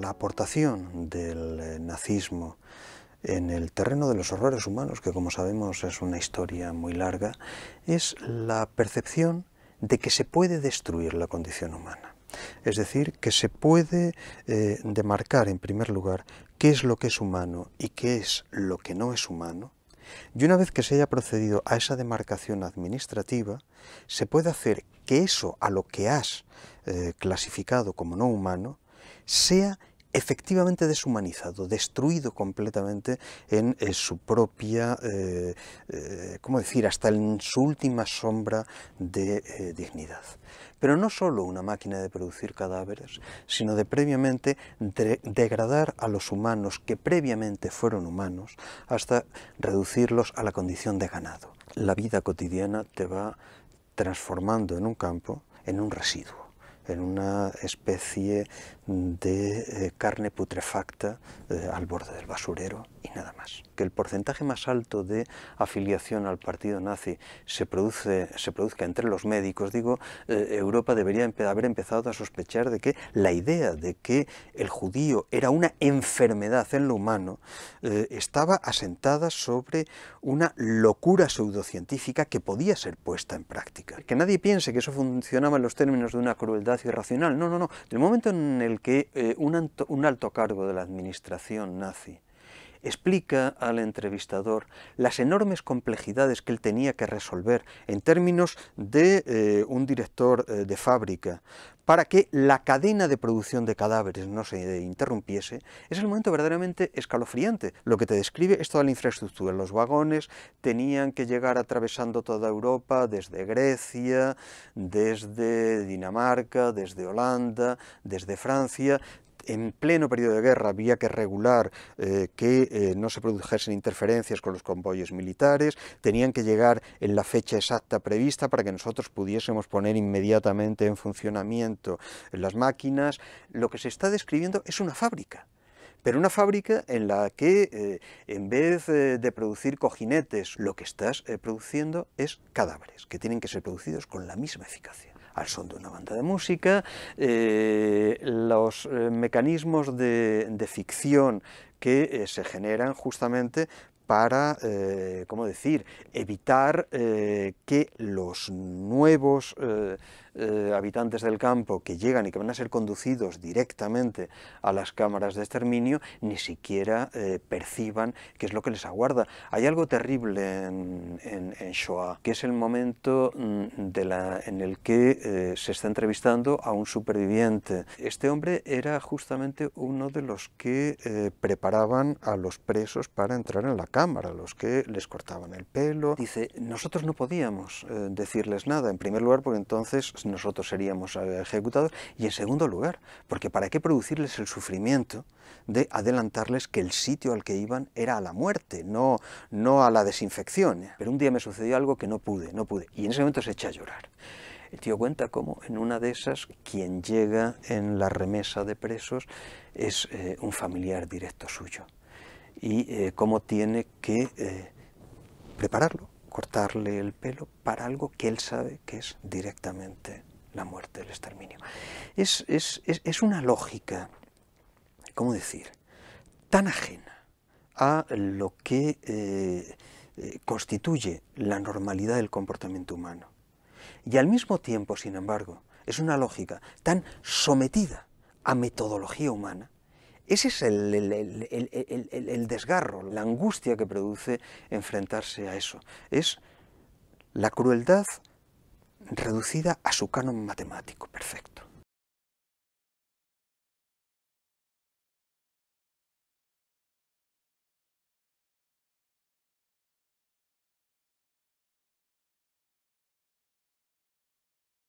la aportación del eh, nazismo en el terreno de los horrores humanos, que como sabemos es una historia muy larga, es la percepción de que se puede destruir la condición humana. Es decir, que se puede eh, demarcar en primer lugar qué es lo que es humano y qué es lo que no es humano. Y una vez que se haya procedido a esa demarcación administrativa, se puede hacer que eso a lo que has eh, clasificado como no humano sea efectivamente deshumanizado, destruido completamente en eh, su propia, eh, eh, ¿cómo decir?, hasta en su última sombra de dignidad. Pero no solo una máquina de producir cadáveres, sino de previamente degradar a los humanos que previamente fueron humanos hasta reducirlos a la condición de ganado. La vida cotidiana te va transformando en un campo, en un residuo en una especie de eh, carne putrefacta eh, al borde del basurero y nada más que el porcentaje más alto de afiliación al partido nazi se, produce, se produzca entre los médicos, digo, eh, Europa debería haber empezado a sospechar de que la idea de que el judío era una enfermedad en lo humano eh, estaba asentada sobre una locura pseudocientífica que podía ser puesta en práctica. Que nadie piense que eso funcionaba en los términos de una crueldad irracional. No, no, no. Del momento en el que eh, un, un alto cargo de la administración nazi explica al entrevistador las enormes complejidades que él tenía que resolver en términos de eh, un director eh, de fábrica, para que la cadena de producción de cadáveres no se interrumpiese, es el momento verdaderamente escalofriante. Lo que te describe es toda la infraestructura. Los vagones tenían que llegar atravesando toda Europa, desde Grecia, desde Dinamarca, desde Holanda, desde Francia, en pleno periodo de guerra había que regular eh, que eh, no se produjesen interferencias con los convoyes militares, tenían que llegar en la fecha exacta prevista para que nosotros pudiésemos poner inmediatamente en funcionamiento las máquinas, lo que se está describiendo es una fábrica pero una fábrica en la que eh, en vez eh, de producir cojinetes, lo que estás eh, produciendo es cadáveres, que tienen que ser producidos con la misma eficacia. Al son de una banda de música, los mecanismos de, de ficción que se generan justamente para, eh, ¿cómo decir?, evitar eh, que los nuevos eh, habitantes del campo que llegan y que van a ser conducidos directamente a las cámaras de exterminio ni siquiera perciban qué es lo que les aguarda. Hay algo terrible en, en, Shoah, que es el momento mm, de la, en el que se está entrevistando a un superviviente. Este hombre era justamente uno de los que preparaban a los presos para entrar en la cárcel los que les cortaban el pelo. Dice, nosotros no podíamos eh, decirles nada, en primer lugar porque entonces nosotros seríamos eh, ejecutados y en segundo lugar, porque ¿para qué producirles el sufrimiento de adelantarles que el sitio al que iban era a la muerte, no, no a la desinfección? Pero un día me sucedió algo que no pude, no pude, y en ese momento se echa a llorar. El tío cuenta cómo en una de esas quien llega en la remesa de presos es eh, un familiar directo suyo y eh, cómo tiene que eh, prepararlo, cortarle el pelo para algo que él sabe que es directamente la muerte, el exterminio. Es, es, una lógica, ¿cómo decir?, tan ajena a lo que eh, constituye la normalidad del comportamiento humano. Y al mismo tiempo, sin embargo, es una lógica tan sometida a metodología humana ese es el, el, el, desgarro, la angustia que produce enfrentarse a eso. Es la crueldad reducida a su canon matemático perfecto.